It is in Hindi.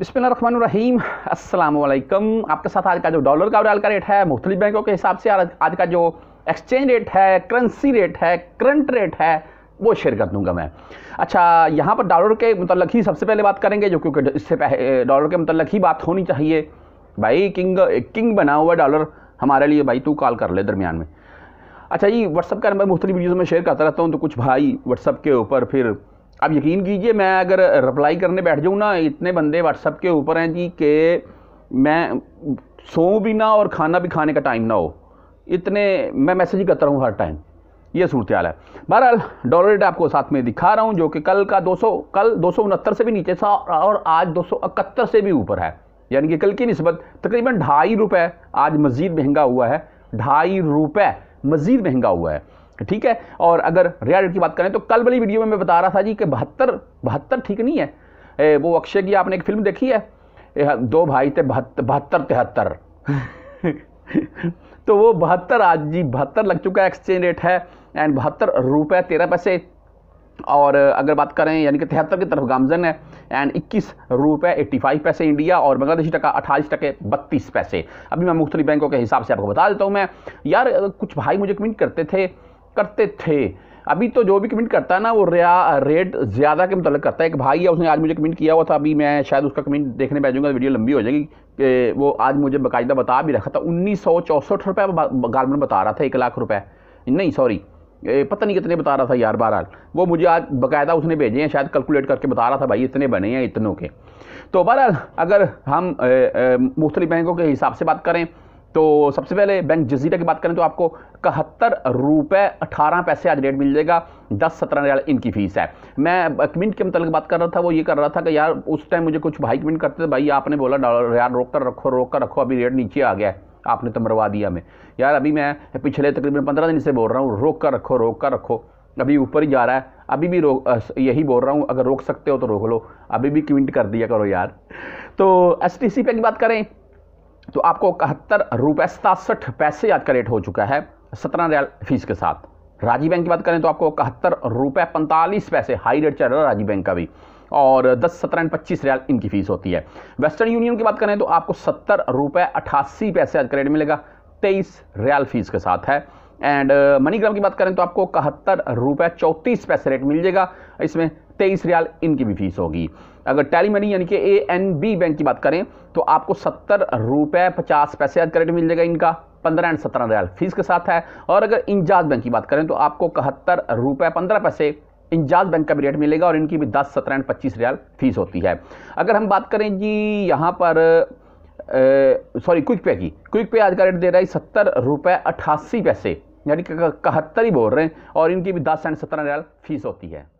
बिस्मिल्लाम अस्सलाम आपके साथ आज का जो डॉलर का रेल का रेट है मुख्तलि बैंकों के हिसाब से आज का जो एक्सचेंज रेट है करेंसी रेट है करंट रेट है वो शेयर कर दूंगा मैं अच्छा यहाँ पर डॉलर के मतलब ही सबसे पहले बात करेंगे जो क्योंकि इससे पहले डॉलर के मतलब ही बात होनी चाहिए भाई किंग किंग बना हुआ डॉलर हमारे लिए भाई तू कॉल कर ले दरमियान में अच्छा ये व्हाट्सअप का नंबर मुख्तलि वीडियोज़ में शेयर करता रहता हूँ तो कुछ भाई व्हाट्सअप के ऊपर फिर आप यकीन कीजिए मैं अगर रिप्लाई करने बैठ जाऊँ ना इतने बंदे व्हाट्सअप के ऊपर हैं जी कि मैं सो भी ना और खाना भी खाने का टाइम ना हो इतने मैं मैसेज ही करता रहूँ हर टाइम ये सूरत हाल है बहरहाल डॉलर रेट आपको साथ में दिखा रहा हूँ जो कि कल का 200 कल दो से भी नीचे था और आज दो से भी ऊपर है यानी कि कल की नस्बत तकरीबन ढाई रुपये आज मज़ीद महंगा हुआ है ढाई रुपये मज़ीद महंगा हुआ है ठीक है और अगर रेयर की बात करें तो कल वाली वीडियो में मैं बता रहा था जी कि बहत्तर बहत्तर ठीक नहीं है ए, वो अक्षय की आपने एक फिल्म देखी है ए, हाँ, दो भाई थे बहत्तर तिहत्तर तो वो बहत्तर आज जी बहत्तर लग चुका है एक्सचेंज रेट है एंड बहत्तर रुपये तेरह पैसे और अगर बात करें यानी कि तिहत्तर की तरफ गामजन है एंड इक्कीस रुपये एट्टी फाइव पैसे इंडिया और बांग्लादेशी टका अट्ठाईस टके बत्तीस पैसे अभी मैं मुख्तलि बैंकों के हिसाब से आपको बता देता हूँ मैं यार कुछ भाई मुझे कमेंट करते थे करते थे अभी तो जो भी कमेंट करता है ना वो रिया रेट ज़्यादा के मतलब करता है एक भाई है उसने आज मुझे कमेंट किया हुआ था अभी मैं शायद उसका कमेंट देखने पै जाऊँगा तो वीडियो लंबी हो जाएगी वो आज मुझे बाकायदा बता भी रखा था उन्नीस सौ चौंसठ रुपये गारमेंट बता रहा था एक लाख रुपये नहीं सॉरी पता नहीं कितने बता रहा था यार बहरहाल वो मुझे आज बाकायदा उसने भेजे हैं शायद कैलकुलेट करके बता रहा था भाई इतने बने हैं इतनों के तो बहरहाल अगर हम मुख्तलि बैंकों के हिसाब से बात करें तो सबसे पहले बैंक जजीरा की बात करें तो आपको इकहत्तर रुपये अठारह पैसे आज रेट मिल जाएगा दस सत्रह रियाल इनकी फ़ीस है मैं कमेंट के मतलब बात कर रहा था वो ये कर रहा था कि यार उस टाइम मुझे कुछ भाई कमेंट करते थे भाई आपने बोला डॉलर यार रोक कर रखो रोक कर रखो अभी रेट नीचे आ गया आपने तो मरवा दिया हमें यार अभी मैं पिछले तकरीबन पंद्रह दिन से बोल रहा हूँ रोक कर रखो रोक कर रखो अभी ऊपर ही जा रहा है अभी भी रोक यही बोल रहा हूँ अगर रोक सकते हो तो रोक लो अभी भी कमेंट कर दिया करो यार तो एस टी सी पे की बात करें तो आपको इकहत्तर रुपये सतासठ पैसे आज का रेट हो चुका है सत्रह रियाल फीस के साथ राजीव बैंक की बात करें तो आपको इकहत्तर रुपये पैंतालीस पैसे हाई रेट चल रहा है राजी बैंक का भी और दस सत्रह एंड पच्चीस रियाल इनकी फ़ीस होती है वेस्टर्न यूनियन की बात करें तो आपको सत्तर रुपये अट्ठासी पैसे आज का रेट मिलेगा तेईस रियाल फीस के साथ है एंड मनीग्राम uh, की बात करें तो आपको इकहत्तर रुपये चौंतीस पैसे रेट मिल जाएगा इसमें तेईस रियाल इनकी भी फीस होगी अगर टैली मनी यानी कि ए एन बी बैंक की बात करें तो आपको सत्तर रुपये पचास पैसे आज करेक्ट मिल जाएगा इनका पंद्रह एंड सत्रह रियाल फीस के साथ है और अगर इंजाज बैंक की बात करें तो आपको इकहत्तर रुपये पंद्रह पैसे इंजाज बैंक का भी रेट मिलेगा और इनकी भी दस सत्रह एंड पच्चीस रियाल फीस होती है अगर हम बात करें जी यहाँ पर सॉरी क्विक पे की क्विक पे आज का रेट दे रहा है सत्तर रुपये अट्ठासी पैसे यानी कि इकहत्तर ही बोल रहे हैं और इनकी भी दस एंड सत्रह रियाल फीस होती है